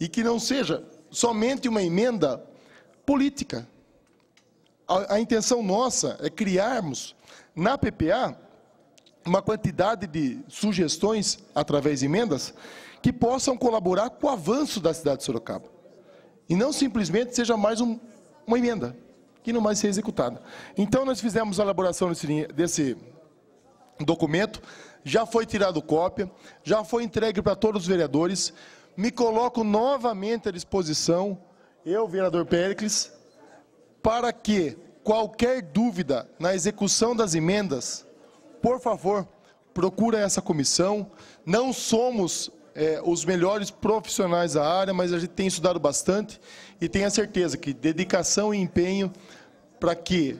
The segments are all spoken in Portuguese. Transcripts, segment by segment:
e que não seja somente uma emenda política. A, a intenção nossa é criarmos na PPA uma quantidade de sugestões através de emendas que possam colaborar com o avanço da cidade de Sorocaba. E não simplesmente seja mais um, uma emenda que não vai ser executada. Então, nós fizemos a elaboração desse, desse documento, já foi tirado cópia, já foi entregue para todos os vereadores me coloco novamente à disposição, eu, vereador Péricles, para que qualquer dúvida na execução das emendas, por favor, procura essa comissão. Não somos é, os melhores profissionais da área, mas a gente tem estudado bastante e tenho a certeza que dedicação e empenho para que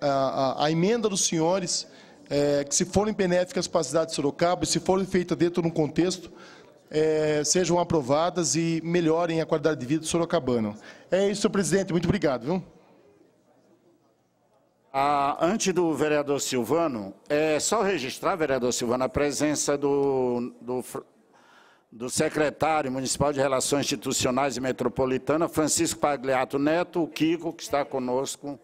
a, a, a, emenda dos senhores, é, que se forem benéficas para a cidade de Sorocaba, se forem feitas dentro de um contexto, é, sejam aprovadas e melhorem a qualidade de vida do sorocabano. É isso, senhor presidente. Muito obrigado. Viu? Ah, antes do vereador Silvano, é só registrar, vereador Silvano, a presença do, do, do secretário municipal de Relações Institucionais e Metropolitana, Francisco Pagliato Neto, o Kiko, que está conosco,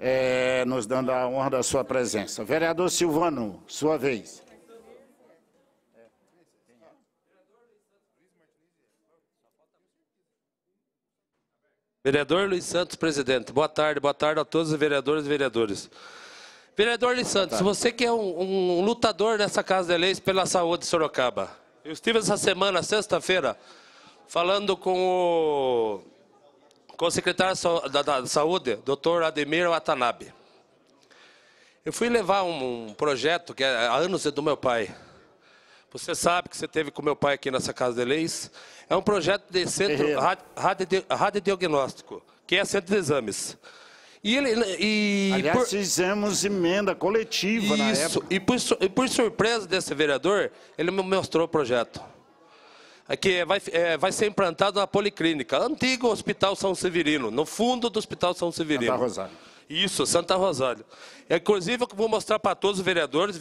é, nos dando a honra da sua presença. Vereador Silvano, sua vez. Vereador Luiz Santos, presidente. Boa tarde, boa tarde a todos os vereadores e vereadores. Vereador Luiz Santos, você que é um, um lutador nessa Casa de Leis pela saúde de Sorocaba. Eu estive essa semana, sexta-feira, falando com o, com o secretário da, da Saúde, doutor Ademir Watanabe. Eu fui levar um, um projeto que é há anos é do meu pai. Você sabe que você teve com meu pai aqui nessa Casa de Leis. É um projeto de centro é. radiodiagnóstico, que é centro de exames. E ele, e Aliás, por... fizemos emenda coletiva Isso, na época. E por, e por surpresa desse vereador, ele me mostrou o projeto. Que é, vai, é, vai ser implantado na Policlínica, antigo Hospital São Severino, no fundo do Hospital São Severino. Santa Rosário. Isso, Santa Rosália. Inclusive, eu vou mostrar para todos os vereadores,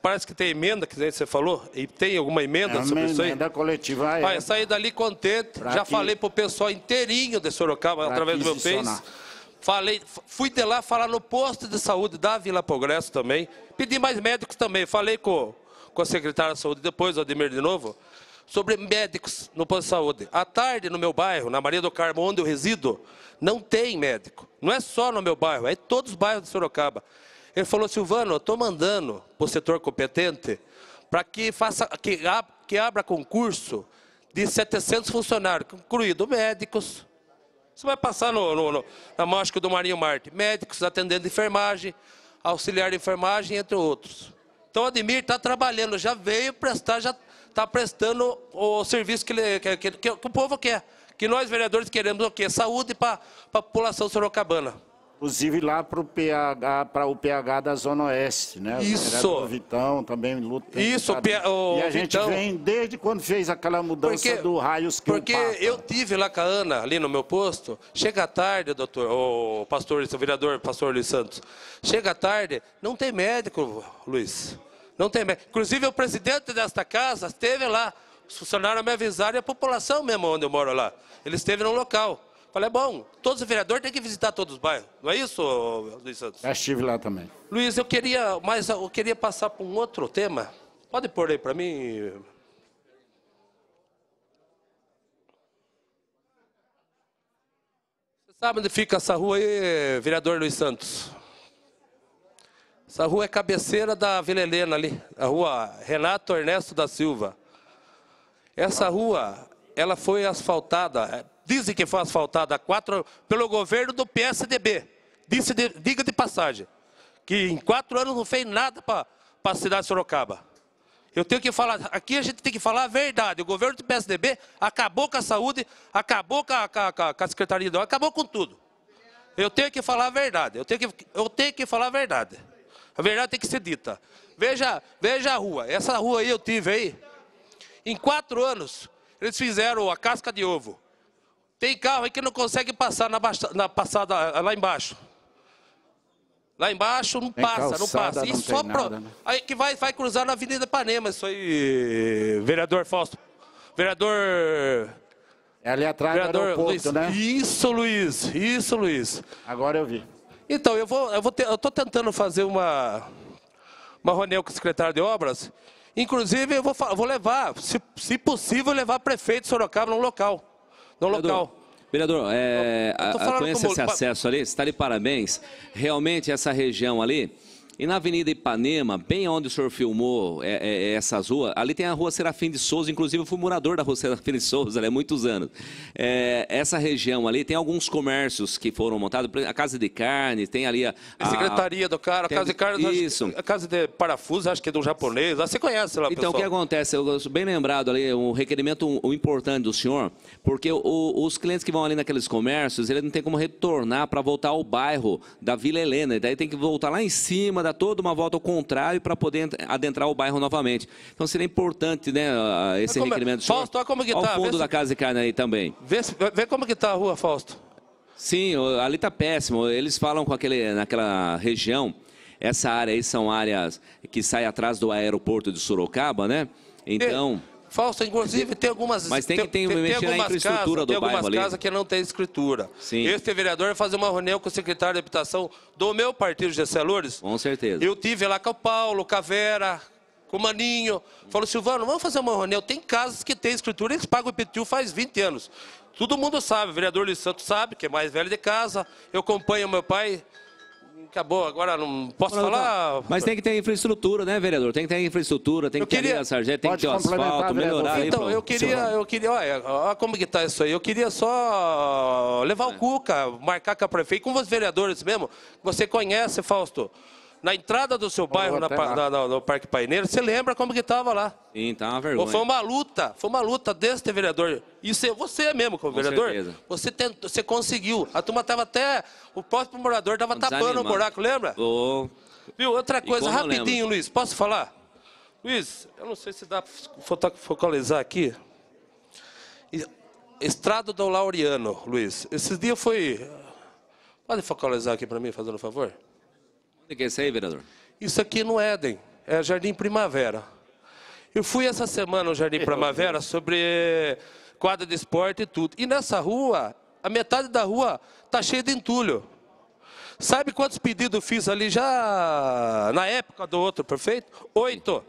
parece que tem emenda, que você falou, e tem alguma emenda é sobre isso aí? emenda coletiva. Ah, é. saí dali contente, pra já que... falei para o pessoal inteirinho de Sorocaba, pra através do meu Face. Falei, fui de lá falar no posto de saúde da Vila Progresso também. Pedi mais médicos também. Falei com, com a secretária de saúde depois, o Ademir de novo sobre médicos no plano de saúde. À tarde, no meu bairro, na Maria do Carmo, onde eu resido, não tem médico. Não é só no meu bairro, é em todos os bairros de Sorocaba. Ele falou, Silvano, eu estou mandando para o setor competente para que, faça, que, que abra concurso de 700 funcionários, incluindo médicos. Isso vai passar no, no, no, na mão, do Marinho Marte. Médicos, atendendo de enfermagem, auxiliar de enfermagem, entre outros. Então, Admir Ademir está trabalhando, já veio prestar, já está prestando o serviço que, ele, que, que, que, o povo quer. Que nós, vereadores, queremos o quê? Saúde para a população sorocabana. Inclusive lá para o PH, para o PH da Zona Oeste, né? Isso. O Vitão também luta. Isso, o, o E a gente Vitão. vem desde quando fez aquela mudança porque, do raios que Porque eu tive lá com a Ana, ali no meu posto, chega tarde, doutor, o pastor, o vereador, pastor Luiz Santos. Chega tarde, não tem médico, Luiz. Não tem médico. Inclusive, o presidente desta casa esteve lá. Os funcionários me avisaram e a população mesmo onde eu moro lá. Ele esteve no local. Falei, bom, todos os vereadores têm que visitar todos os bairros. Não é isso, Luiz Santos? Já estive lá também. Luiz, eu queria, mas eu queria passar para um outro tema. Pode pôr aí para mim. Você sabe onde fica essa rua aí, vereador Luiz Santos? Essa rua é cabeceira da Vila Helena ali, a rua Renato Ernesto da Silva. Essa rua, ela foi asfaltada, é, dizem que foi asfaltada quatro, pelo governo do PSDB. Disse de, diga de passagem, que em quatro anos não fez nada para a cidade de Sorocaba. Eu tenho que falar, aqui a gente tem que falar a verdade. O governo do PSDB acabou com a saúde, acabou com a, com a, com a Secretaria de acabou com tudo. Eu tenho que falar a verdade, eu tenho que, eu tenho que falar a verdade. A verdade tem que ser dita. Veja, veja a rua. Essa rua aí eu tive aí. Em quatro anos, eles fizeram a casca de ovo. Tem carro aí que não consegue passar na, baixa, na passada lá embaixo. Lá embaixo não tem passa, calçada, não passa. Não e só pro... Né? aí que vai, vai cruzar na Avenida Panema, isso aí, vereador Fausto. Vereador é ali atrás vereador do aeroporto, Luiz. né? Isso, Luiz. Isso, Luiz. Agora eu vi. Então, eu vou, eu vou ter, eu estou tentando fazer uma, uma reunião com o secretário de obras. Inclusive, eu vou, vou levar, se, se possível, levar prefeito de Sorocaba no local. No Vereador. local. Vereador, é, conhece como... esse acesso ali, você está de parabéns. Realmente, essa região ali, e na Avenida Ipanema, bem onde o senhor filmou é, é, é essas ruas, ali tem a Rua Serafim de Souza, inclusive eu fui morador da Rua Serafim de Souza né, há muitos anos. É, essa região ali tem alguns comércios que foram montados, a Casa de Carne, tem ali a... a Secretaria do cara, a Casa de Carne, isso. a Casa de Parafuso, acho que é do japonês, você conhece lá, Então, pessoal. o que acontece, eu bem lembrado ali, um requerimento um, importante do senhor, porque o, os clientes que vão ali naqueles comércios, ele não tem como retornar para voltar ao bairro da Vila Helena, daí tem que voltar lá em cima dar toda uma volta ao contrário para poder adentrar o bairro novamente. Então seria importante, né, esse como é? requerimento. É? Fausto, olha como que tá. Ao fundo se... da Casa de Carne aí também. Vê, se... Vê como que tá a rua, Fausto. Sim, ali tá péssimo. Eles falam com aquele, naquela região, essa área aí são áreas que saem atrás do aeroporto de Sorocaba, né? Então... E... Falsa, inclusive, tem algumas... Mas tem que tem, tem, tem algumas infraestrutura casas, do Tem algumas casas que não tem escritura. Sim. Este vereador vai fazer uma reunião com o secretário de habitação do meu partido, Gessé Lourdes. Com certeza. Eu tive lá com o Paulo, com a Vera, com o Maninho. Falou, Silvano, vamos fazer uma reunião. Tem casas que tem escritura, eles pagam o IPTU faz 20 anos. Todo mundo sabe, o vereador Luiz Santos sabe, que é mais velho de casa. Eu acompanho meu pai acabou, agora não posso tá. falar. Mas tem que ter infraestrutura, né, vereador? Tem que ter infraestrutura, tem eu que queria... ter a tem que ter asfalto, melhorar. Então, aí, eu queria, eu queria, olha, olha como que tá isso aí. Eu queria só levar é. o Cuca, marcar com a prefeita, com os vereadores mesmo, você conhece, Fausto na entrada do seu bairro, na, na, no Parque Paineiro, você lembra como que estava lá? Sim, tá uma vergonha. Foi uma luta, foi uma luta deste vereador. E você, você mesmo, como Com vereador, você, tentou, você conseguiu. A turma estava até, o próprio morador estava tapando o buraco, lembra? Oh. Viu, outra coisa, rapidinho, Luiz, posso falar? Luiz, eu não sei se dá para focalizar aqui. Estrada do Laureano, Luiz. Esse dia foi... Pode focalizar aqui para mim, fazendo um favor? Onde que é isso aí, vereador? Isso aqui no Éden, é Jardim Primavera. Eu fui essa semana no Jardim Primavera sobre quadra de esporte e tudo. E nessa rua, a metade da rua tá cheia de entulho. Sabe quantos pedidos fiz ali já na época do outro prefeito? Oito.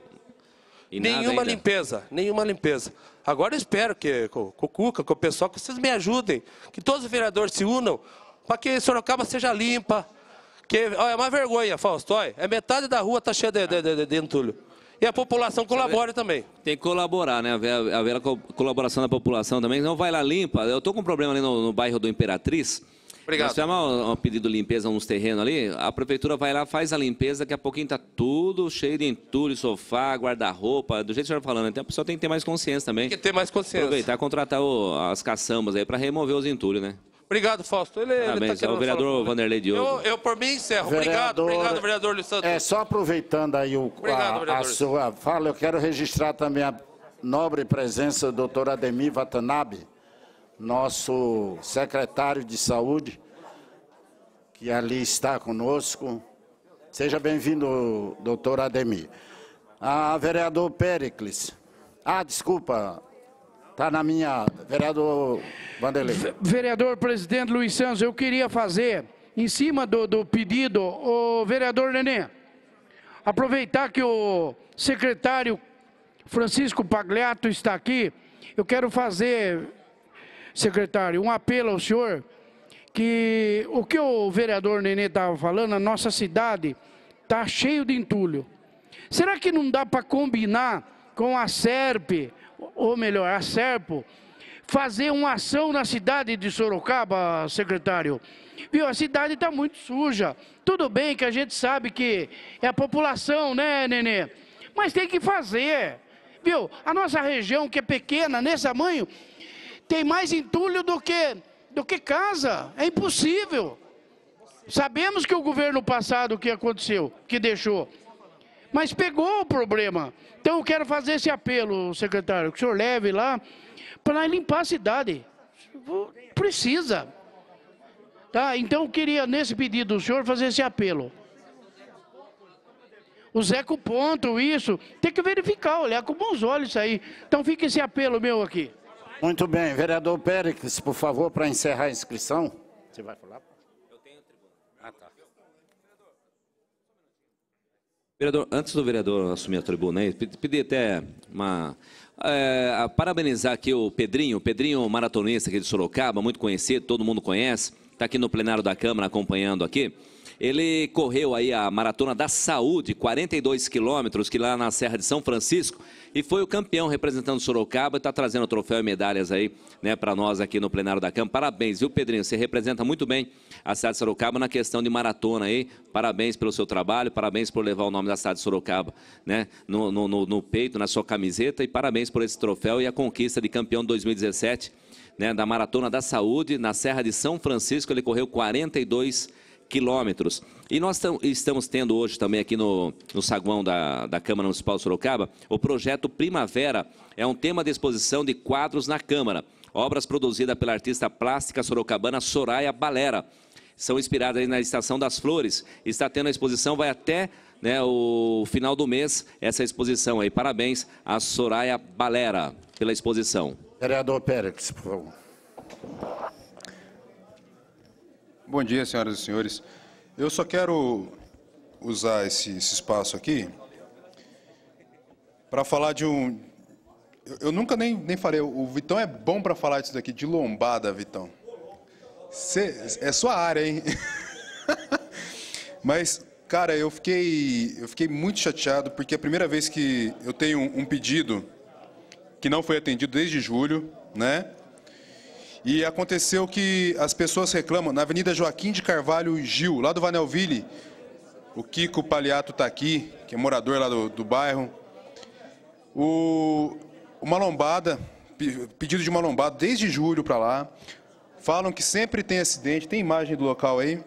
E nenhuma limpeza, nenhuma limpeza. Agora eu espero que com o Cuca, com o pessoal, que vocês me ajudem, que todos os vereadores se unam para que Sorocaba seja limpa, que, é uma vergonha, Fausto. é metade da rua tá cheia de, de, de, de entulho. E a população colabora também. Tem que colaborar, né? A ver a colaboração da população também. Não vai lá limpa. Eu tô com um problema ali no, no bairro do Imperatriz. Obrigado. Nós fizemos um, um pedido de limpeza nos terrenos ali, a prefeitura vai lá, faz a limpeza, daqui a pouquinho está tudo cheio de entulho, sofá, guarda-roupa, do jeito que você tá falando. Né? Então a pessoa tem que ter mais consciência também. Tem que ter mais consciência. Aproveitar e contratar o, as caçambas aí para remover os entulhos, né? Obrigado, Fausto. Ele, Parabéns, ele tá é o vereador Vanderlei Diogo. Eu, eu, por mim, encerro. obrigado, obrigado, vereador Luiz Santos. É, só aproveitando aí o, obrigado, a, a sua fala, eu quero registrar também a nobre presença do doutor Ademir Watanabe, nosso secretário de Saúde, que ali está conosco. Seja bem-vindo, doutor Ademir. A ah, vereador Pericles. Ah, desculpa, Tá na minha, vereador Vanderlei. Vereador presidente Luiz Santos, eu queria fazer, em cima do, do pedido, o vereador Nenê, aproveitar que o secretário Francisco Pagliato está aqui, eu quero fazer, secretário, um apelo ao senhor, que o que o vereador Nenê estava falando, a nossa cidade está cheio de entulho. Será que não dá para combinar com a SERP, ou melhor, a SERPO, fazer uma ação na cidade de Sorocaba, secretário. Viu, a cidade está muito suja. Tudo bem que a gente sabe que é a população, né, Nenê? Mas tem que fazer. Viu, a nossa região, que é pequena, nesse né, tamanho, tem mais entulho do que, do que casa. É impossível. Sabemos que o governo passado, o que aconteceu, que deixou mas pegou o problema. Então eu quero fazer esse apelo, secretário, que o senhor leve lá para limpar a cidade. Precisa. Tá? Então eu queria, nesse pedido do senhor, fazer esse apelo. O Zeco Ponto, isso. Tem que verificar, olhar com bons olhos isso aí. Então fica esse apelo meu aqui. Muito bem. Vereador Pérez, por favor, para encerrar a inscrição. Você vai falar? Vereador, antes do vereador assumir a tribuna, pedi até uma, é, parabenizar aqui o Pedrinho, Pedrinho maratonista aqui de Sorocaba, muito conhecido, todo mundo conhece, está aqui no plenário da Câmara acompanhando aqui. Ele correu aí a Maratona da Saúde, 42 quilômetros, que lá na Serra de São Francisco, e foi o campeão representando Sorocaba, está trazendo troféu e medalhas aí, né, para nós aqui no plenário da Câmara. Parabéns, viu, Pedrinho? Você representa muito bem a cidade de Sorocaba na questão de maratona aí. Parabéns pelo seu trabalho, parabéns por levar o nome da cidade de Sorocaba, né, no, no, no, no peito, na sua camiseta e parabéns por esse troféu e a conquista de campeão de 2017. Né, da Maratona da Saúde, na Serra de São Francisco, ele correu 42 quilômetros. E nós estamos tendo hoje também aqui no, no saguão da, da Câmara Municipal de Sorocaba o projeto Primavera. É um tema de exposição de quadros na Câmara. Obras produzidas pela artista plástica sorocabana Soraya Balera. São inspiradas na Estação das Flores. Está tendo a exposição, vai até né, o final do mês, essa exposição aí. Parabéns a Soraya Balera pela exposição. Vereador Pérez, por favor. Bom dia, senhoras e senhores. Eu só quero usar esse, esse espaço aqui para falar de um. Eu, nunca nem, nem falei, o Vitão é bom para falar disso daqui, de lombada, Vitão. Cê, é sua área, hein? Mas, cara, eu fiquei, eu fiquei muito chateado porque é a primeira vez que eu tenho um pedido que não foi atendido desde julho, né? E aconteceu que as pessoas reclamam, na Avenida Joaquim de Carvalho Gil, lá do Vanelville, o Kiko Paliato está aqui, que é morador lá do, do bairro. O, uma lombada, pedido de uma lombada desde julho para lá. Falam que sempre tem acidente, tem imagem do local aí,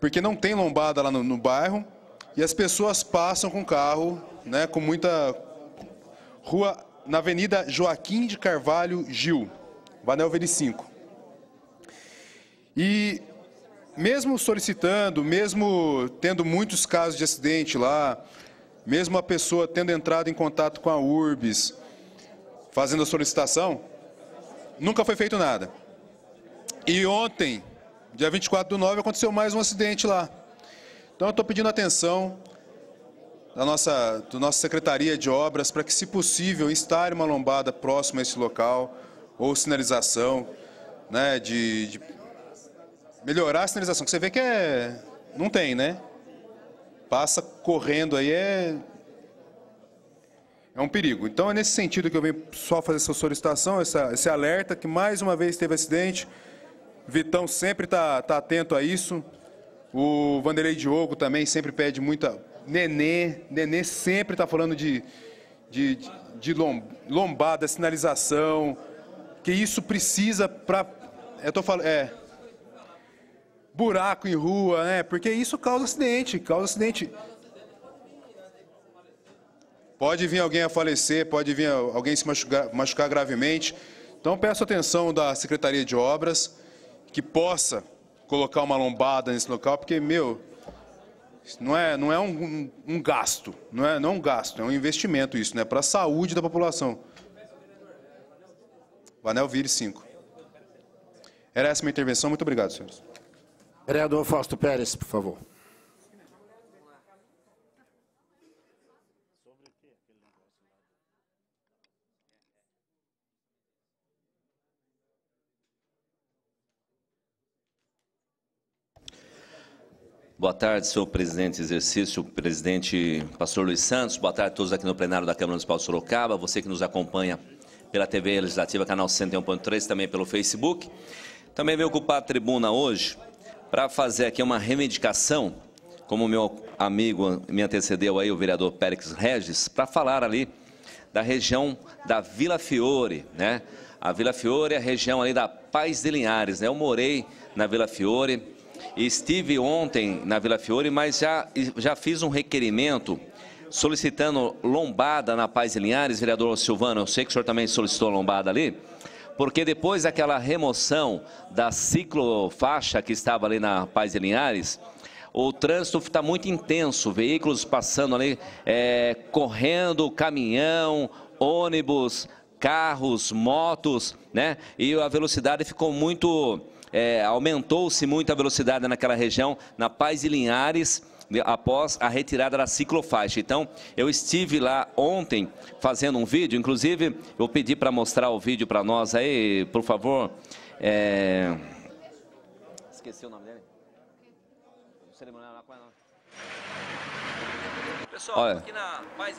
porque não tem lombada lá no, no bairro. E as pessoas passam com carro, né, com muita rua na Avenida Joaquim de Carvalho Gil. Vanel Vene 5. E mesmo solicitando, mesmo tendo muitos casos de acidente lá, mesmo a pessoa tendo entrado em contato com a URBS, fazendo a solicitação, nunca foi feito nada. E ontem, dia 24 do 9, aconteceu mais um acidente lá. Então eu estou pedindo atenção da nossa, do nossa Secretaria de Obras para que, se possível, instale uma lombada próxima a esse local, ou sinalização, né? De, de melhorar a sinalização, que você vê que é. Não tem, né? Passa correndo aí é. É um perigo. Então é nesse sentido que eu venho só fazer essa solicitação, essa, esse alerta, que mais uma vez teve acidente. Vitão sempre está tá atento a isso. O Vanderlei Diogo também sempre pede muita. Nenê, Nenê sempre está falando de, de, de lombada, sinalização, que isso precisa para. Eu tô falando. É. Buraco em rua, né? Porque isso causa acidente, causa acidente. Pode vir alguém a falecer, pode vir alguém se machucar, machucar gravemente. Então peço atenção da Secretaria de Obras que possa colocar uma lombada nesse local, porque, meu, não é, não é um, um, um gasto, não é, não é um gasto, é um investimento isso, né? Para a saúde da população. Vanel Vire, 5. Era essa minha intervenção. Muito obrigado, senhores. Vereador Fausto Pérez, por favor. Boa tarde, senhor presidente exercício, presidente pastor Luiz Santos. Boa tarde a todos aqui no plenário da Câmara Municipal de Sorocaba, você que nos acompanha pela TV Legislativa, canal 101.3, também pelo Facebook. Também veio ocupar a tribuna hoje para fazer aqui uma reivindicação, como meu amigo me antecedeu aí, o vereador Périx Regis, para falar ali da região da Vila Fiore, né? A Vila Fiore é a região ali da Paz de Linhares, né? Eu morei na Vila Fiore, estive ontem na Vila Fiore, mas já, já fiz um requerimento solicitando lombada na Paz e Linhares, vereador Silvano, eu sei que o senhor também solicitou lombada ali, porque depois daquela remoção da ciclofaixa que estava ali na Paz e Linhares, o trânsito está muito intenso, veículos passando ali, é, correndo, caminhão, ônibus, carros, motos, né? E a velocidade ficou muito... É, Aumentou-se muito a velocidade naquela região, na Paz e Linhares, após a retirada da ciclofaixa. Então, eu estive lá ontem fazendo um vídeo, inclusive eu pedi para mostrar o vídeo para nós aí, por favor. É... Esqueci o nome dele? Olha,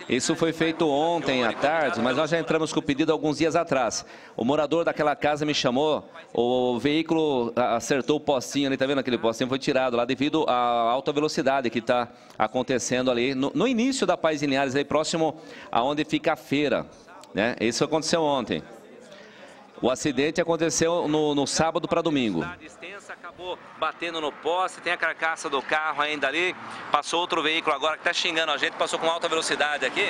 isso foi feito ontem à tarde, mas nós já entramos com o pedido alguns dias atrás. O morador daquela casa me chamou, o veículo acertou o postinho ali, tá vendo aquele postinho? Foi tirado lá devido à alta velocidade que está acontecendo ali no, no, início da Paz Lineares, aí próximo aonde fica a feira. Né? Isso aconteceu ontem. O acidente aconteceu no, no sábado para domingo. Extensa, acabou batendo no poste, tem a carcaça do carro ainda ali. Passou outro veículo agora que está xingando a gente, passou com alta velocidade aqui,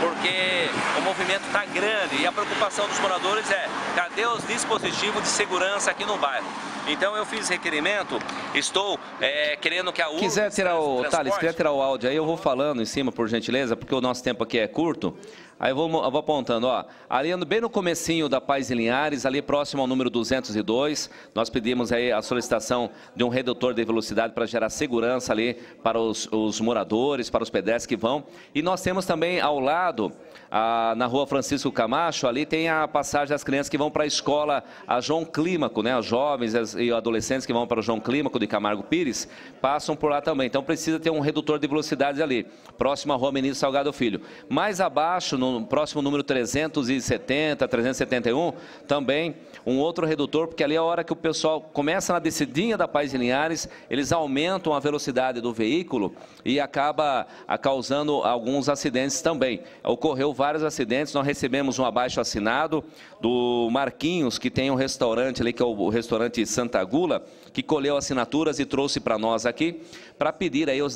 porque o movimento está grande e a preocupação dos moradores é cadê os dispositivos de segurança aqui no bairro. Então eu fiz requerimento, estou é, querendo que a URB... Quiser tirar o... Thales, quiser tirar o áudio aí, eu vou falando em cima, por gentileza, porque o nosso tempo aqui é curto. Aí eu vou, eu vou apontando, ó, ali bem no comecinho da Paz e Linhares, ali próximo ao número 202, nós pedimos aí a solicitação de um redutor de velocidade para gerar segurança ali para os, os, moradores, para os pedestres que vão. E nós temos também ao lado, a, na rua Francisco Camacho, ali tem a passagem das crianças que vão para a escola, a João Clímaco, né, as jovens as, e adolescentes que vão para o João Clímaco de Camargo Pires, passam por lá também. Então precisa ter um redutor de velocidade ali, próximo à rua Menino Salgado Filho. Mais abaixo, no próximo número 370, 371, também um outro redutor, porque ali é a hora que o pessoal começa na descidinha da Paz de Linhares, eles aumentam a velocidade do veículo e acaba ah, causando alguns acidentes também. Ocorreu vários acidentes, nós recebemos um abaixo assinado do Marquinhos, que tem um restaurante ali, que é o restaurante Santa Gula, que colheu assinaturas e trouxe para nós aqui, para pedir aí os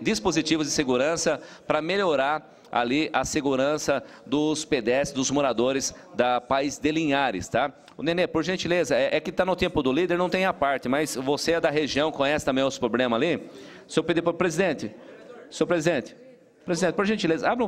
dispositivos de segurança para melhorar ali a segurança dos pedestres, dos moradores da Paz de Linhares, tá? O Nenê, por gentileza, é, é que está no tempo do líder, não tem a parte, mas você é da região, conhece também os problemas ali. Se eu pedir para o presidente, senhor presidente, presidente, por gentileza, abre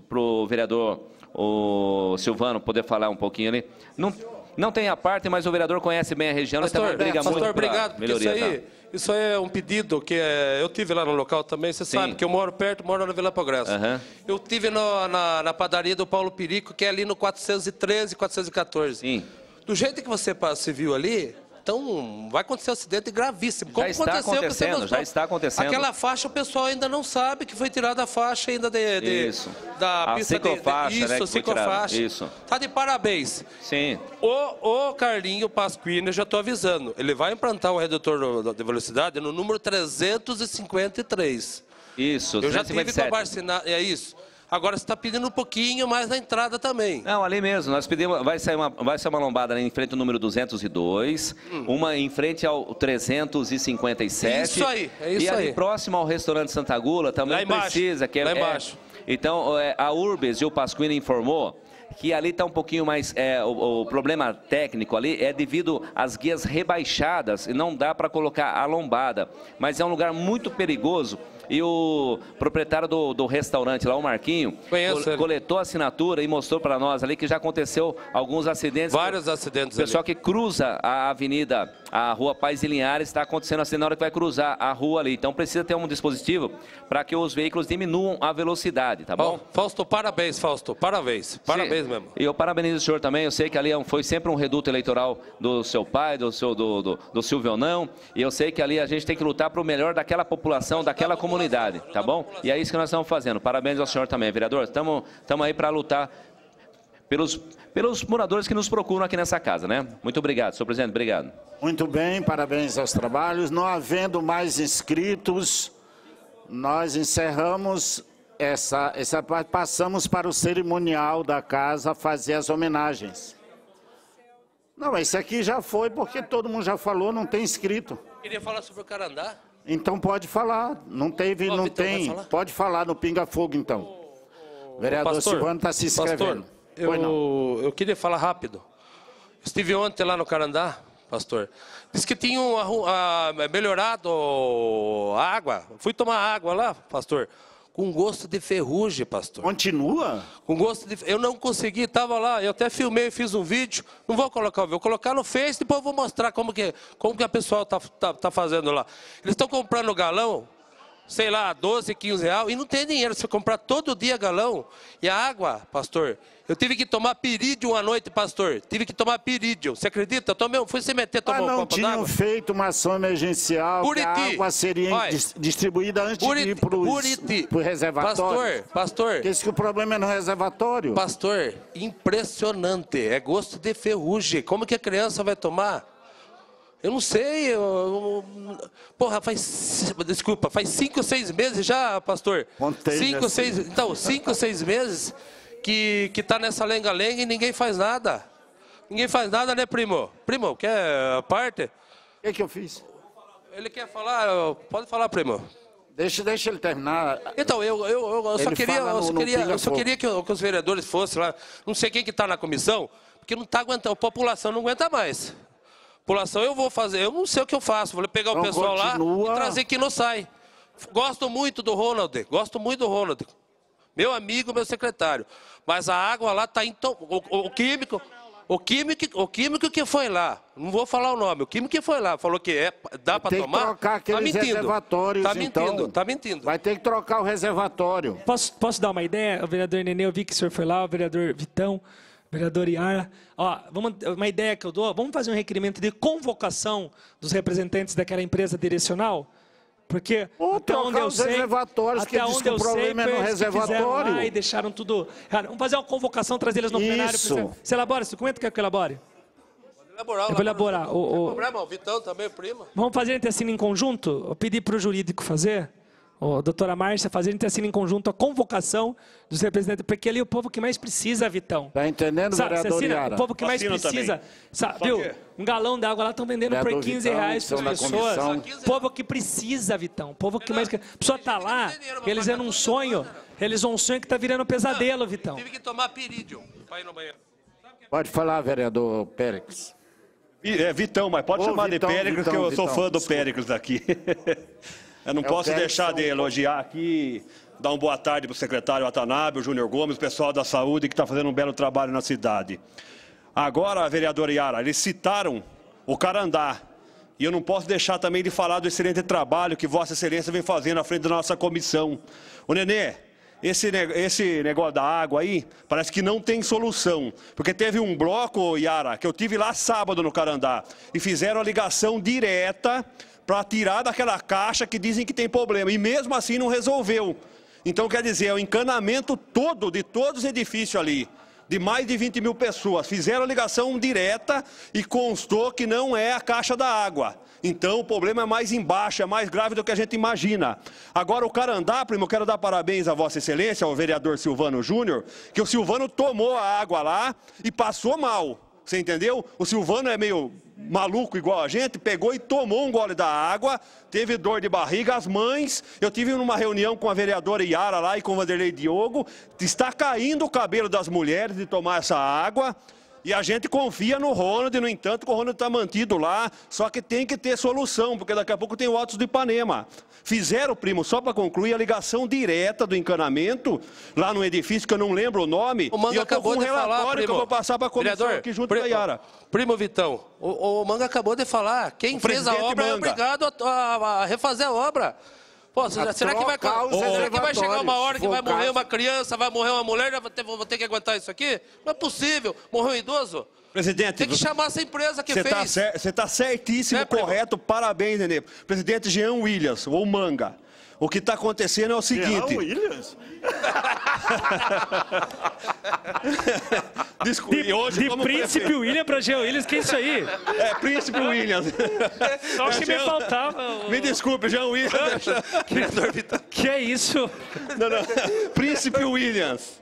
para o vereador o Silvano poder falar um pouquinho ali. Não, não tem a parte, mas o vereador conhece bem a região, pastor, também briga pastor, muito obrigado, melhoria, isso aí... Tá? Isso é um pedido que é, eu tive lá no local também, você Sim. sabe que eu moro perto, moro na Vila Progresso. Uhum. Eu tive no, na, na, padaria do Paulo Perico, que é ali no 413, 414. Sim. Do jeito que você se viu ali, tão. Vai acontecer um acidente gravíssimo. Como já está acontecendo, já está acontecendo. Aquela faixa, o pessoal ainda não sabe que foi tirada a faixa ainda de. de isso. Da a pista ciclofaixa, de, de, né, isso, né, ciclofaixa. Isso. Tá de parabéns. Sim. O, o Carlinho Pasquini, eu já estou avisando, ele vai implantar um redutor de velocidade no número 353. Isso, Eu 357. já tive para vacinar, é isso. Agora você está pedindo um pouquinho mais na entrada também. Não, ali mesmo. Nós pedimos. Vai sair uma, vai sair uma lombada em frente ao número 202, hum. uma em frente ao 357. Isso aí, é isso e aí. E próximo ao restaurante Santa Gula também precisa. Que é, lá é. embaixo. É, então, é, a Urbes e o Pasquini informou que ali está um pouquinho mais. É, o, o, problema técnico ali é devido às guias rebaixadas e não dá para colocar a lombada. Mas é um lugar muito perigoso e o proprietário do, do restaurante lá, o Marquinho, Conheço, coletou a assinatura e mostrou para nós ali que já aconteceu alguns acidentes. Vários acidentes. O pessoal ali. que cruza a avenida a rua Paz e Linhares, está acontecendo assim na hora que vai cruzar a rua ali. Então precisa ter um dispositivo para que os veículos diminuam a velocidade, tá bom? bom Fausto, parabéns, Fausto, parabéns, parabéns Sim. mesmo. E eu parabenizo o senhor também, eu sei que ali é foi sempre um reduto eleitoral do seu pai, do, seu, do, do, do Silvio Não, e eu sei que ali a gente tem que lutar para o melhor daquela população, daquela comunidade, tá bom? E é isso que nós estamos fazendo. Parabéns ao senhor também, vereador. Estamos aí para lutar pelos, pelos moradores que nos procuram aqui nessa casa, né? Muito obrigado, senhor presidente, obrigado. Muito bem, parabéns aos trabalhos. Não havendo mais inscritos, nós encerramos essa, essa parte, passamos para o cerimonial da casa fazer as homenagens. Não, esse aqui já foi, porque todo mundo já falou, não tem inscrito. Queria falar sobre o Carandá. Então pode falar, não teve, não, tem. Falar? Pode falar no Pinga Fogo, então. O vereador Silvano está se inscrevendo. Pastor, eu, eu queria falar rápido. Estive ontem lá no Carandá, pastor. Diz que tinham ah, melhorado a água. Fui tomar água lá, pastor. Com gosto de ferrugem, pastor. Continua? Com gosto de. Eu não consegui, estava lá. Eu até filmei, fiz um vídeo. Não vou colocar, vou colocar no Face, depois vou mostrar como que, como que a pessoa está tá, tá fazendo lá. Eles estão comprando galão, sei lá, 12, 15 reais, e não tem dinheiro. Você comprar todo dia galão e a água, pastor, eu tive que tomar perídio uma noite, pastor. Tive que tomar perídio. Você acredita? Eu tomei, fui se meter, tomar ah, um copo d'água. não tinham feito uma ação emergencial, Buriti. a água seria Olha, distribuída antes Buriti. de ir para o reservatório. Pastor, pastor. esse que o problema é no reservatório. Pastor, impressionante. É gosto de ferrugem. Como que a criança vai tomar? Eu não sei. Eu, eu, porra, faz. Desculpa, faz cinco, seis meses já, pastor. Contei cinco, né? seis. Então, cinco, seis meses que está nessa lenga-lenga e ninguém faz nada. Ninguém faz nada, né, primo? Primo, quer a parte? O que, que eu fiz? Ele quer falar, pode falar, primo. Deixa, deixa ele terminar. Então, eu, eu, eu, só queria, eu só queria, eu só queria que, que, os vereadores fossem lá. Não sei quem que está na comissão, porque não está aguentando, a população não aguenta mais. População, eu vou fazer, eu não sei o que eu faço. Vou pegar então, o pessoal continua. lá e trazer quem não sai. Gosto muito do Ronald, gosto muito do Ronald. Meu amigo, meu secretário. Mas a água lá está então o, o, químico, o químico, o químico que foi lá. Não vou falar o nome. O químico que foi lá falou que é dá para tomar. Tem que trocar tá aqueles tá mentindo. reservatórios. Tá mentindo. Então. Tá mentindo. Vai ter que trocar o reservatório. Posso, posso dar uma ideia, o vereador Nenê? Eu vi que o senhor foi lá, o vereador Vitão. Vereador Iara, ó, vamos, uma ideia que eu dou, vamos fazer um requerimento de convocação dos representantes daquela empresa direcional? Porque Ou até onde eu sei, reservatórios que onde eu o problema sei, é no reservatório. Lá e deixaram tudo. vamos fazer uma convocação, trazer eles no Isso. plenário. Você, você elabora isso? Como é quer que eu elabore? Pode elaborar. Eu vou elaborar. O, o... problema, o Vitão também, o é primo. Vamos fazer a assim em conjunto? Eu pedi para o jurídico fazer doutora Márcia fazer, a gente em conjunto a convocação dos representantes, porque ali é o povo que mais precisa, Vitão. Tá entendendo, sabe, vereador assina, O povo que Assino mais precisa, sabe, viu? Um galão d'água lá estão vendendo vereador é por 15 Vitão, reais para as pessoas. O povo que precisa, Vitão. O povo que mais... A pessoa está lá, é eles é um sonho, eles um sonho que está virando um pesadelo, Vitão. Tive que tomar piridium para ir no banheiro. Pode falar, vereador Pérez. É Vitão, mas pode Ô, chamar Vitão, de Péricles, Vitão, que eu Vitão, sou fã do Péricles aqui. Eu não é posso deixar de elogiar aqui, dar uma boa tarde para o secretário Atanabe, o Júnior Gomes, o pessoal da saúde que está fazendo um belo trabalho na cidade. Agora, vereadora Yara, eles citaram o Carandá. E eu não posso deixar também de falar do excelente trabalho que Vossa Excelência vem fazendo à frente da nossa comissão. O Nenê, esse, esse negócio da água aí, parece que não tem solução. Porque teve um bloco, Yara, que eu tive lá sábado no Carandá, e fizeram a ligação direta para tirar daquela caixa que dizem que tem problema. E mesmo assim não resolveu. Então, quer dizer, é o encanamento todo de todos os edifícios ali, de mais de 20 mil pessoas. Fizeram a ligação direta e constou que não é a caixa da água. Então, o problema é mais embaixo, é mais grave do que a gente imagina. Agora, o Carandá, primo, eu quero dar parabéns à Vossa Excelência, ao vereador Silvano Júnior, que o Silvano tomou a água lá e passou mal. Você entendeu? O Silvano é meio maluco igual a gente, pegou e tomou um gole da água, teve dor de barriga, as mães, eu tive numa reunião com a vereadora Iara lá e com o Vanderlei Diogo, está caindo o cabelo das mulheres de tomar essa água, e a gente confia no Ronald, no entanto, que o Ronald está mantido lá, só que tem que ter solução, porque daqui a pouco tem o Altos do Ipanema. Fizeram, primo, só para concluir, a ligação direta do encanamento, lá no edifício, que eu não lembro o nome, o Manga e eu estou com um relatório falar, primo, que eu vou passar para a comissão vereador, aqui junto com a Yara. Primo Vitão, o, o Manga acabou de falar, quem o fez a obra é Manga. é obrigado a, a, a refazer a obra. Pô, será, será, que vai, será que vai chegar uma hora que vai morrer uma criança, vai morrer uma mulher, vou ter, vou ter que aguentar isso aqui? Não é possível. Morreu um idoso? Presidente, tem que chamar essa empresa que fez. Você tá está certíssimo, é, correto. Parabéns, Nenê. Presidente Jean Williams, ou Manga. O que está acontecendo é o seguinte. Jean Williams? Desculpa, de, hoje de Príncipe prefeito. William para Jean Williams, que é isso aí? É, Príncipe Williams. Só que Jean... me faltava. Me desculpe, Jean Williams. que, que é isso? Não, não. Príncipe Williams.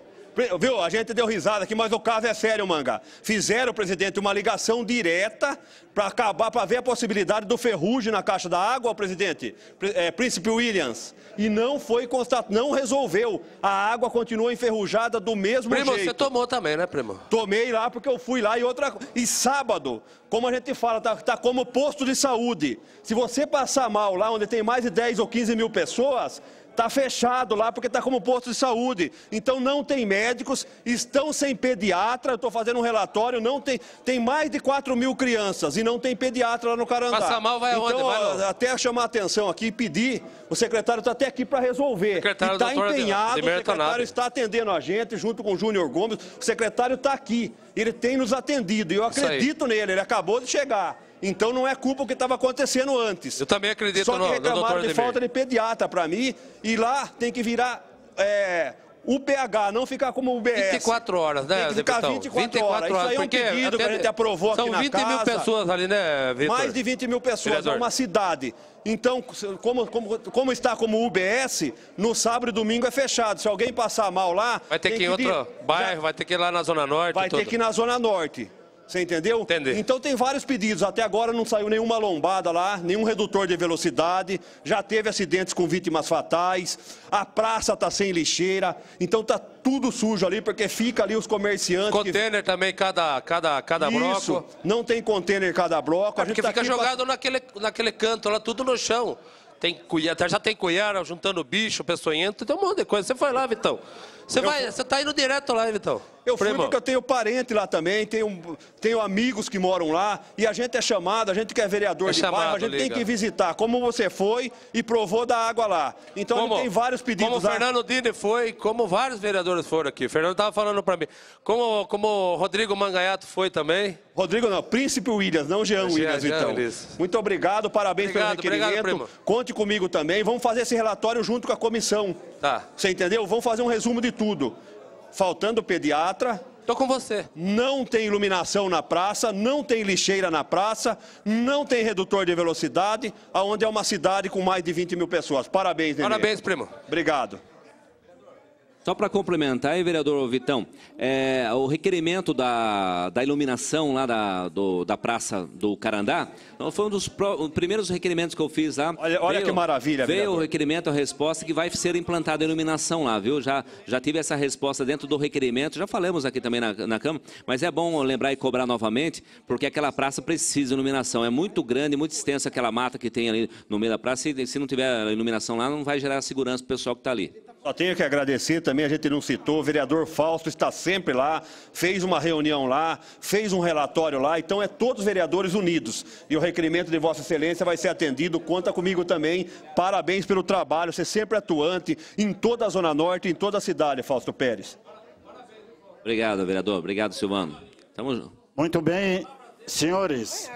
Viu? A gente deu risada aqui, mas o caso é sério, manga. Fizeram, presidente, uma ligação direta para acabar, para ver a possibilidade do ferrugem na caixa da água, presidente, é, Príncipe Williams. E não foi constatado, não resolveu. A água continua enferrujada do mesmo primo, jeito. Primo, você tomou também, né, primo? Tomei lá porque eu fui lá e outra. E sábado, como a gente fala, tá, tá como posto de saúde. Se você passar mal lá onde tem mais de 10 ou 15 mil pessoas, Está fechado lá porque está como posto de saúde. Então não tem médicos, estão sem pediatra. Eu estou fazendo um relatório, não tem. Tem mais de 4 mil crianças e não tem pediatra lá no Carandá. Passa mal, vai então, aonde? Então, vai até chamar a atenção aqui e pedir. O secretário está até aqui para resolver. Secretário está empenhado, o secretário está atendendo a gente, junto com o Júnior Gomes. O secretário está aqui. Ele tem nos atendido e eu acredito nele. Ele acabou de chegar. Então não é culpa o que estava acontecendo antes. Eu também acredito Só que no, reclamaram no de Ademir. falta de pediatra para mim e lá tem que virar é, UPH, não ficar como UBS. 24 horas, né, tem que ficar 24, 24 horas. horas. Isso aí é um pedido que a gente aprovou aqui na casa. São 20 mil pessoas ali, né, Vitor? Mais de 20 mil pessoas, é Vereador. uma cidade. Então, como, como, como, está como UBS, no sábado e domingo é fechado. Se alguém passar mal lá... Vai ter que ir em outro bairro, vai ter que ir lá na Zona Norte. Vai ter que ir na Zona Norte. Você entendeu? Entendi. Então tem vários pedidos. Até agora não saiu nenhuma lombada lá, nenhum redutor de velocidade. Já teve acidentes com vítimas fatais. A praça está sem lixeira. Então tá tudo sujo ali, porque fica ali os comerciantes. Container que... também, cada, cada, cada Isso, bloco. Não tem container cada bloco. É porque tá fica jogado pra... naquele, naquele canto lá, tudo no chão. Tem, já tem cuiara juntando bicho, peçonhento, tem um monte de coisa. Você foi lá, Vitão. Você vai, você tá indo direto lá, Vitão. Eu fui Primo. porque eu tenho parente lá também, tenho, tenho amigos que moram lá, e a gente é chamado, a gente que é vereador é de chamado, bairro, a gente liga. tem que visitar, como você foi e provou da água lá. Então como, tem vários pedidos Como o Fernando Dini foi, como vários vereadores foram aqui. O Fernando estava falando para mim. Como, o Rodrigo Mangaiato foi também. Rodrigo não, Príncipe Williams, não Jean, Jean Williams, Jean, então. Muito obrigado, parabéns obrigado, pelo requerimento. Obrigado, Conte comigo também. Vamos fazer esse relatório junto com a comissão. Tá. Você entendeu? Vamos fazer um resumo de tudo tudo. Faltando pediatra, Tô com você. Não tem iluminação na praça, não tem lixeira na praça, não tem redutor de velocidade, aonde é uma cidade com mais de 20 mil pessoas. Parabéns, Nenê. Parabéns, primo. Obrigado. Só para complementar, vereador Vitão, é, o requerimento da, da iluminação lá da, do, da Praça do Carandá foi um dos pro, primeiros requerimentos que eu fiz lá. Olha, olha veio, que maravilha, Veio vereador. o requerimento, a resposta que vai ser implantada a iluminação lá, viu? Já, já tive essa resposta dentro do requerimento, já falamos aqui também na, na Câmara, mas é bom lembrar e cobrar novamente, porque aquela praça precisa de iluminação. É muito grande, muito extensa aquela mata que tem ali no meio da praça, e se não tiver iluminação lá, não vai gerar segurança para o pessoal que está ali. Só tenho que agradecer também, a gente não citou, o vereador Fausto está sempre lá, fez uma reunião lá, fez um relatório lá, então é todos vereadores unidos. E o requerimento de Vossa Excelência vai ser atendido, conta comigo também. Parabéns pelo trabalho, você sempre atuante em toda a Zona Norte, em toda a cidade, Fausto Pérez. Obrigado, vereador. Obrigado, Silvano. Tamo Muito bem, senhores.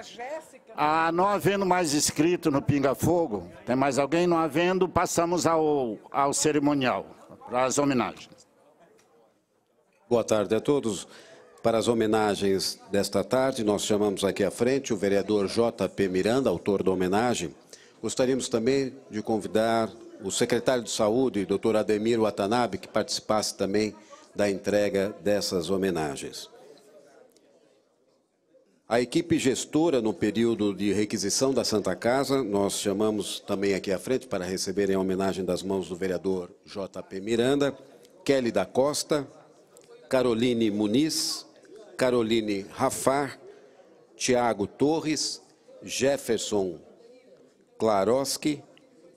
Ah, não havendo mais escrito no Pinga Fogo, tem mais alguém? Não havendo, passamos ao, ao cerimonial, para as homenagens. Boa tarde a todos. Para as homenagens desta tarde, nós chamamos aqui à frente o vereador J.P. Miranda, autor da homenagem. Gostaríamos também de convidar o secretário de Saúde, doutor Ademir Watanabe, que participasse também da entrega dessas homenagens. A equipe gestora, no período de requisição da Santa Casa, nós chamamos também aqui à frente para receberem a homenagem das mãos do vereador JP Miranda, Kelly da Costa, Caroline Muniz, Caroline Rafar, Tiago Torres, Jefferson Klaroski,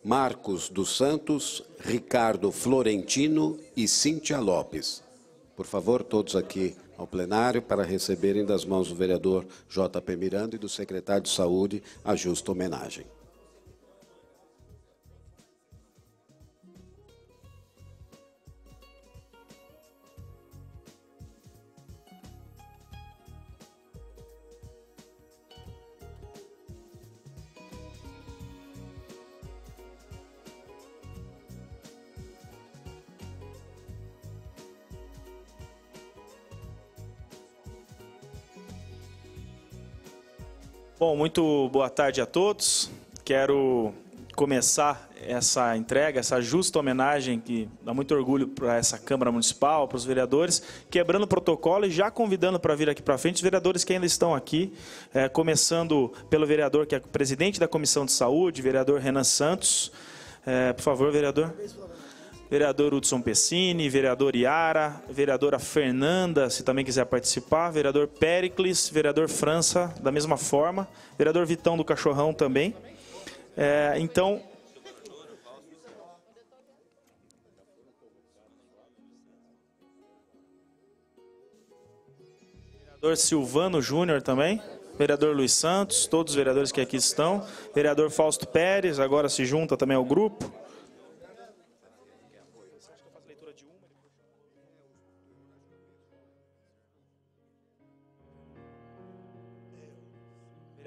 Marcos dos Santos, Ricardo Florentino e Cíntia Lopes. Por favor, todos aqui ao plenário para receberem das mãos do vereador JP Miranda e do secretário de Saúde a justa homenagem. Muito boa tarde a todos. Quero começar essa entrega, essa justa homenagem que dá muito orgulho para essa Câmara Municipal, para os vereadores, quebrando o protocolo e já convidando para vir aqui para frente os vereadores que ainda estão aqui, é, começando pelo vereador que é presidente da Comissão de Saúde, vereador Renan Santos. É, por favor, vereador vereador Hudson Pessini, vereador Iara, vereadora Fernanda, se também quiser participar, vereador Pericles, vereador França, da mesma forma, vereador Vitão do Cachorrão também. É, então. Vereador Silvano Júnior também vereador Luiz Santos, todos os vereadores que aqui estão, vereador Fausto Pérez, agora se junta também ao grupo,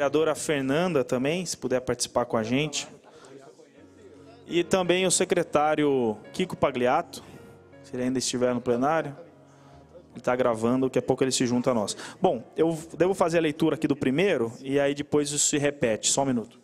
vereadora Fernanda também, se puder participar com a gente. E também o secretário Kiko Pagliato, se ele ainda estiver no plenário. Ele está gravando, daqui a pouco ele se junta a nós. Bom, eu devo fazer a leitura aqui do primeiro e aí depois isso se repete. Só um minuto.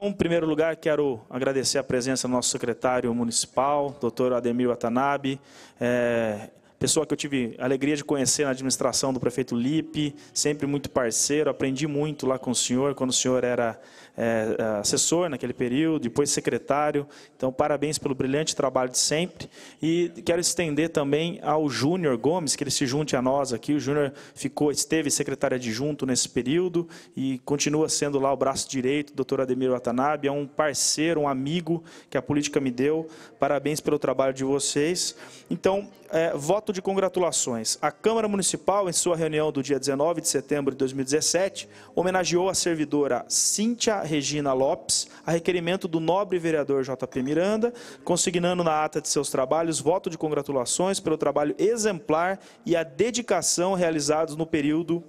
Então, em primeiro lugar, quero agradecer a presença do nosso secretário municipal, doutor Ademir Watanabe, é, pessoa que eu tive alegria de conhecer na administração do prefeito Lipe, sempre muito parceiro, aprendi muito lá com o senhor, quando o senhor era é, assessor naquele período, depois secretário. Então, parabéns pelo brilhante trabalho de sempre. E quero estender também ao Júnior Gomes, que ele se junte a nós aqui. O Júnior ficou, esteve secretário adjunto nesse período e continua sendo lá o braço direito do doutor Ademir Watanabe. É um parceiro, um amigo que a política me deu. Parabéns pelo trabalho de vocês. Então, é, voto de congratulações. A Câmara Municipal, em sua reunião do dia 19 de setembro de 2017, homenageou a servidora Cíntia Regina Lopes, a requerimento do nobre vereador JP Miranda, consignando na ata de seus trabalhos voto de congratulações pelo trabalho exemplar e a dedicação realizados no período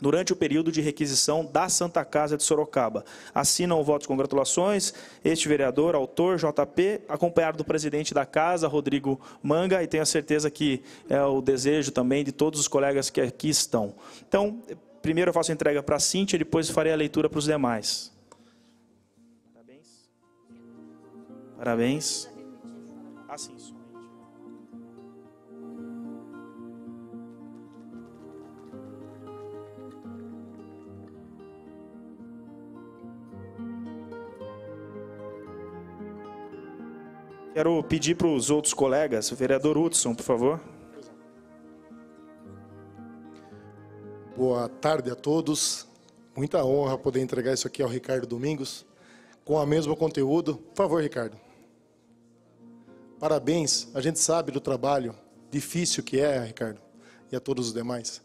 durante o período de requisição da Santa Casa de Sorocaba. Assinam o voto de congratulações este vereador, autor, JP, acompanhado do presidente da Casa, Rodrigo Manga, e tenho a certeza que é o desejo também de todos os colegas que aqui estão. Então, primeiro eu faço a entrega para a Cíntia, depois farei a leitura para os demais. Parabéns. Parabéns. Assim, Quero pedir para os outros colegas, o vereador Hudson, por favor. Boa tarde a todos. Muita honra poder entregar isso aqui ao Ricardo Domingos, com o mesmo conteúdo. Por favor, Ricardo. Parabéns. A gente sabe do trabalho difícil que é, Ricardo, e a todos os demais.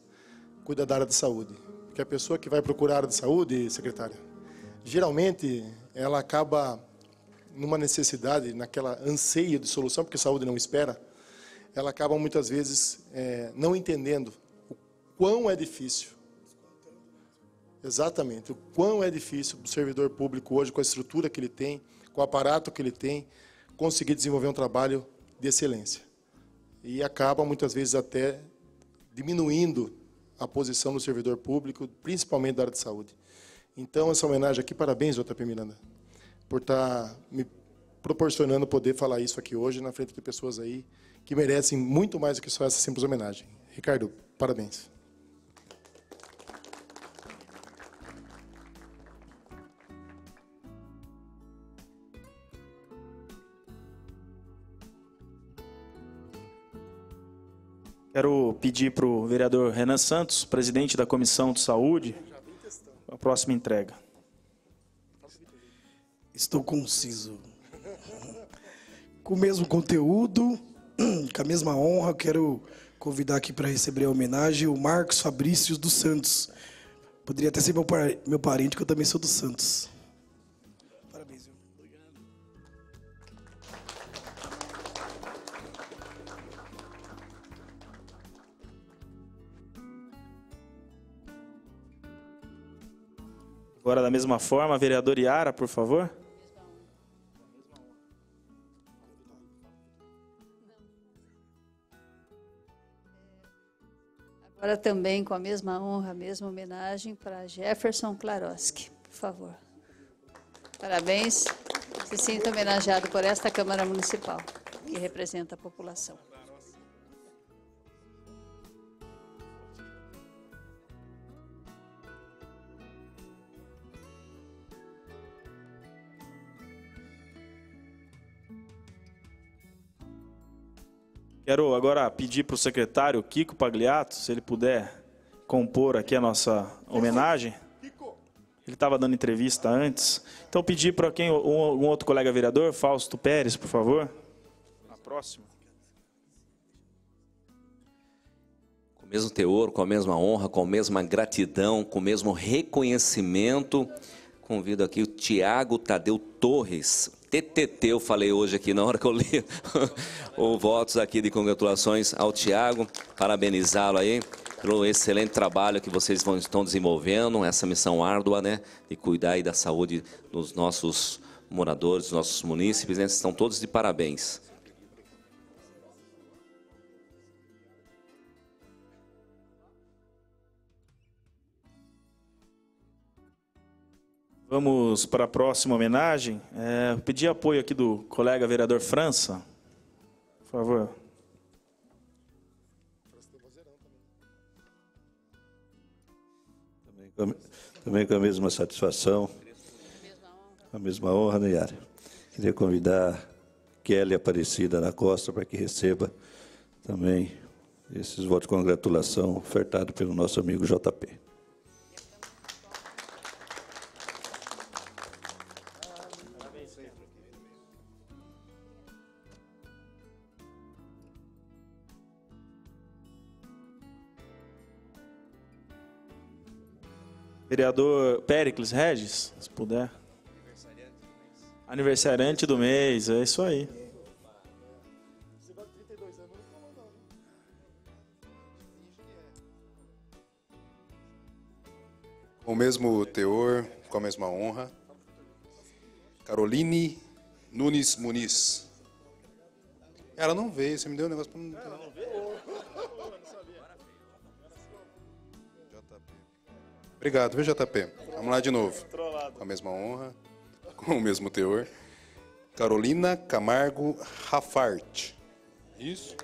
Cuida da área de saúde. Porque a pessoa que vai procurar a área de saúde, secretária, geralmente ela acaba numa necessidade, naquela anseio de solução, porque saúde não espera, ela acaba muitas vezes é, não entendendo o quão é difícil. Exatamente, o quão é difícil para o servidor público hoje, com a estrutura que ele tem, com o aparato que ele tem, conseguir desenvolver um trabalho de excelência. E acaba muitas vezes até diminuindo a posição do servidor público, principalmente da área de saúde. Então, essa homenagem aqui, parabéns, JP Miranda por estar tá me proporcionando poder falar isso aqui hoje na frente de pessoas aí que merecem muito mais do que só essa simples homenagem. Ricardo, parabéns. Quero pedir para o vereador Renan Santos, presidente da Comissão de Saúde, a próxima entrega. Estou conciso. Com o mesmo conteúdo, com a mesma honra, quero convidar aqui para receber a homenagem o Marcos Fabrício dos Santos. Poderia até ser meu, par meu parente, que eu também sou dos Santos. Parabéns, viu? Obrigado. Agora, da mesma forma, vereador Iara, por favor. Agora também, com a mesma honra, a mesma homenagem para Jefferson Klaroski, por favor. Parabéns. Se sinta homenageado por esta Câmara Municipal, que representa a população. Quero agora pedir para o secretário Kiko Pagliato, se ele puder compor aqui a nossa homenagem. Ele estava dando entrevista antes. Então pedir para quem algum outro colega vereador, Fausto Pérez, por favor. Na próxima. Com o mesmo teor, com a mesma honra, com a mesma gratidão, com o mesmo reconhecimento, convido aqui o Tiago Tadeu Torres, TTT, eu falei hoje aqui na hora que eu li o votos aqui de congratulações ao Tiago, parabenizá-lo aí pelo excelente trabalho que vocês vão, estão desenvolvendo, essa missão árdua, né, de cuidar aí da saúde dos nossos moradores, dos nossos munícipes, né, estão todos de parabéns. Vamos para a próxima homenagem. É, pedir apoio aqui do colega vereador França. Por favor. Também, também com a mesma satisfação, a mesma honra, Nayara. Né, Queria convidar Kelly Aparecida da Costa para que receba também esses votos de congratulação ofertados pelo nosso amigo JP. Vereador Pericles Regis, se puder. Aniversariante do mês, é isso aí. Com o mesmo teor, com a mesma honra, Caroline Nunes Muniz. Ela não veio, você me deu um negócio para não. Ela não veio? Obrigado, viu, JP? Vamos lá de novo. Com a mesma honra, com o mesmo teor. Carolina Camargo Rafart. Isso?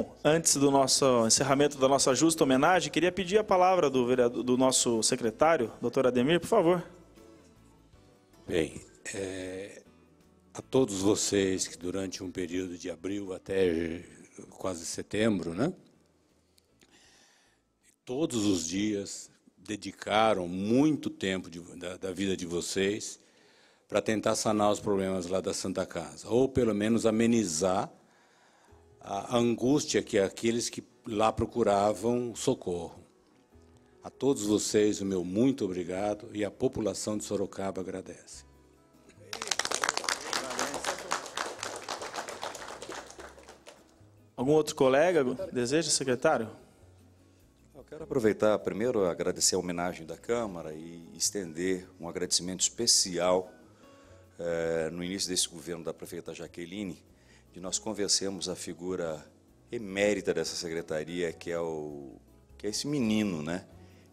Bom, antes do nosso encerramento da nossa justa homenagem, queria pedir a palavra do, vereador, do nosso secretário, doutor Ademir, por favor. Bem, é, a todos vocês que durante um período de abril até quase setembro, né? Todos os dias dedicaram muito tempo de, da, da vida de vocês para tentar sanar os problemas lá da Santa Casa, ou pelo menos amenizar a angústia que aqueles que lá procuravam socorro. A todos vocês, o meu muito obrigado e a população de Sorocaba agradece. Algum outro colega deseja, secretário? Eu quero aproveitar primeiro agradecer a homenagem da Câmara e estender um agradecimento especial eh, no início desse governo da prefeita Jaqueline e nós conversemos a figura emérita dessa secretaria, que é o que é esse menino, né?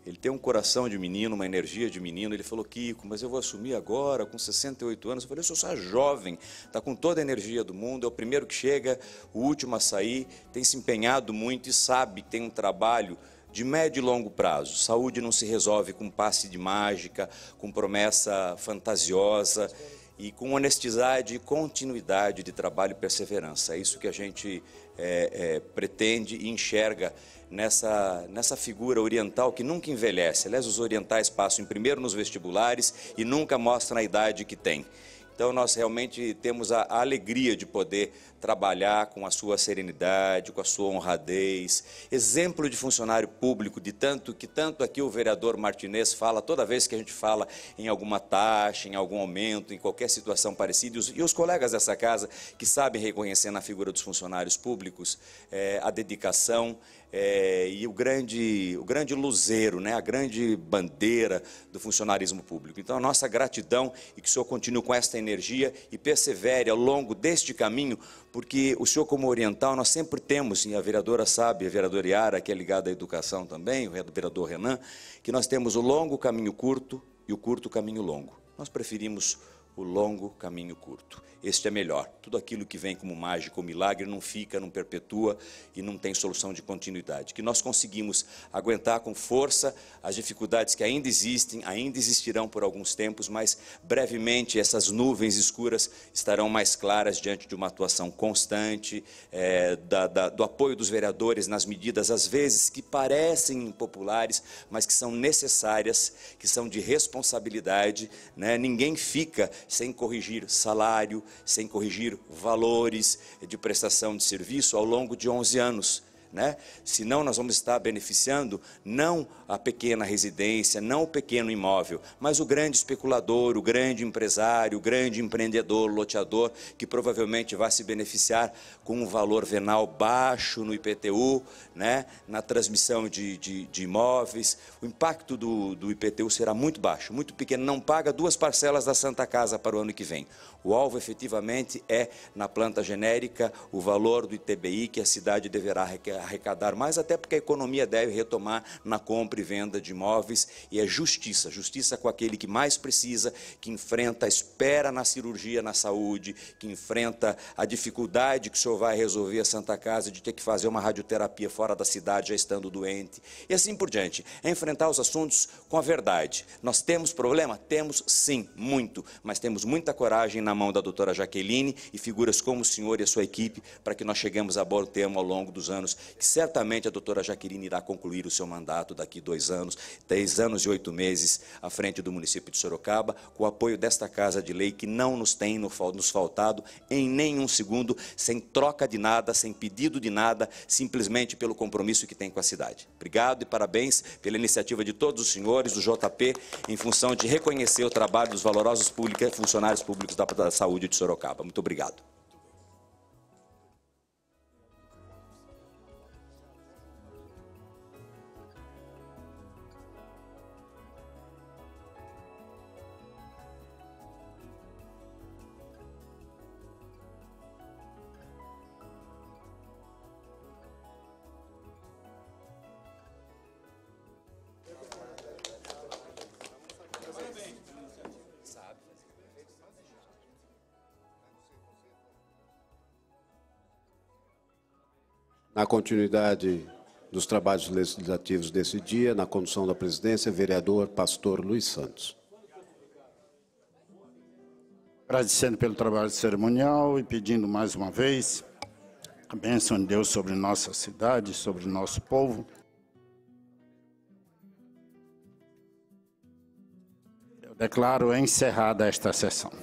Ele tem um coração de menino, uma energia de menino. Ele falou, Kiko, mas eu vou assumir agora, com 68 anos. Eu falei, eu sou só jovem, está com toda a energia do mundo, é o primeiro que chega, o último a sair, tem se empenhado muito e sabe que tem um trabalho de médio e longo prazo. Saúde não se resolve com passe de mágica, com promessa fantasiosa e com honestidade, continuidade de trabalho e perseverança. É isso que a gente é, é, pretende e enxerga nessa, nessa figura oriental que nunca envelhece. Aliás, os orientais passam em primeiro nos vestibulares e nunca mostram a idade que têm. Então, nós realmente temos a, a alegria de poder trabalhar com a sua serenidade, com a sua honradez. Exemplo de funcionário público, de tanto que tanto aqui o vereador Martinez fala toda vez que a gente fala em alguma taxa, em algum aumento, em qualquer situação parecida. E os, e os colegas dessa casa que sabem reconhecer na figura dos funcionários públicos é, a dedicação é, e o grande, o grande luzeiro, né, a grande bandeira do funcionarismo público. Então, a nossa gratidão e que o senhor continue com esta energia e persevere ao longo deste caminho, porque o senhor, como oriental, nós sempre temos, e a vereadora sabe, a vereadora Iara, que é ligada à educação também, o vereador Renan, que nós temos o longo caminho curto e o curto caminho longo. Nós preferimos o longo caminho curto este é melhor. Tudo aquilo que vem como mágico ou milagre não fica, não perpetua e não tem solução de continuidade. Que nós conseguimos aguentar com força as dificuldades que ainda existem, ainda existirão por alguns tempos, mas brevemente essas nuvens escuras estarão mais claras diante de uma atuação constante, é, da, da, do apoio dos vereadores nas medidas, às vezes, que parecem impopulares, mas que são necessárias, que são de responsabilidade. Né? Ninguém fica sem corrigir salário, sem corrigir valores de prestação de serviço ao longo de 11 anos né? Senão nós vamos estar beneficiando não a pequena residência, não o pequeno imóvel, mas o grande especulador, o grande empresário, o grande empreendedor, loteador, que provavelmente vai se beneficiar com um valor venal baixo no IPTU, né? na transmissão de, de, de imóveis. O impacto do, do IPTU será muito baixo, muito pequeno, não paga duas parcelas da Santa Casa para o ano que vem. O alvo efetivamente é, na planta genérica, o valor do ITBI que a cidade deverá requerer arrecadar mais, até porque a economia deve retomar na compra e venda de imóveis e é justiça, justiça com aquele que mais precisa, que enfrenta a espera na cirurgia, na saúde, que enfrenta a dificuldade que o senhor vai resolver a Santa Casa de ter que fazer uma radioterapia fora da cidade já estando doente e assim por diante. É enfrentar os assuntos com a verdade. Nós temos problema? Temos sim, muito, mas temos muita coragem na mão da doutora Jaqueline e figuras como o senhor e a sua equipe para que nós cheguemos a bom termo ao longo dos anos que certamente a doutora Jaqueline irá concluir o seu mandato daqui dois anos, três anos e oito meses à frente do município de Sorocaba, com o apoio desta Casa de Lei, que não nos tem nos faltado em nenhum segundo, sem troca de nada, sem pedido de nada, simplesmente pelo compromisso que tem com a cidade. Obrigado e parabéns pela iniciativa de todos os senhores, do JP, em função de reconhecer o trabalho dos valorosos públicos, funcionários públicos da, da saúde de Sorocaba. Muito obrigado. Na continuidade dos trabalhos legislativos desse dia, na condução da presidência, vereador pastor Luiz Santos. Agradecendo pelo trabalho cerimonial e pedindo mais uma vez a bênção de Deus sobre nossa cidade, sobre nosso povo. Eu declaro encerrada esta sessão.